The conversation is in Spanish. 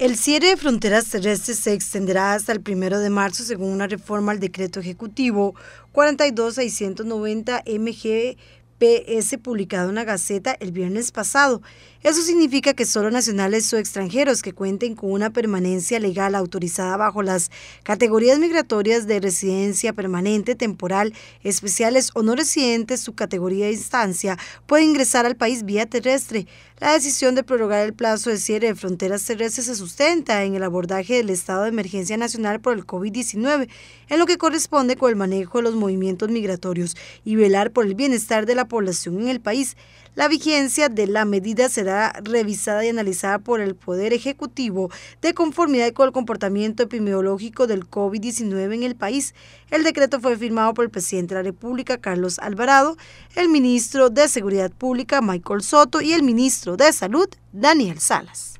El cierre de fronteras terrestres se extenderá hasta el 1 de marzo según una reforma al decreto ejecutivo 42690 mg PS publicado en la Gaceta el viernes pasado. Eso significa que solo nacionales o extranjeros que cuenten con una permanencia legal autorizada bajo las categorías migratorias de residencia permanente, temporal, especiales o no residentes, categoría de instancia, pueden ingresar al país vía terrestre. La decisión de prorrogar el plazo de cierre de fronteras terrestres se sustenta en el abordaje del estado de emergencia nacional por el COVID-19, en lo que corresponde con el manejo de los movimientos migratorios y velar por el bienestar de la población en el país. La vigencia de la medida será revisada y analizada por el Poder Ejecutivo de conformidad con el comportamiento epidemiológico del COVID-19 en el país. El decreto fue firmado por el presidente de la República, Carlos Alvarado, el ministro de Seguridad Pública, Michael Soto, y el ministro de Salud, Daniel Salas.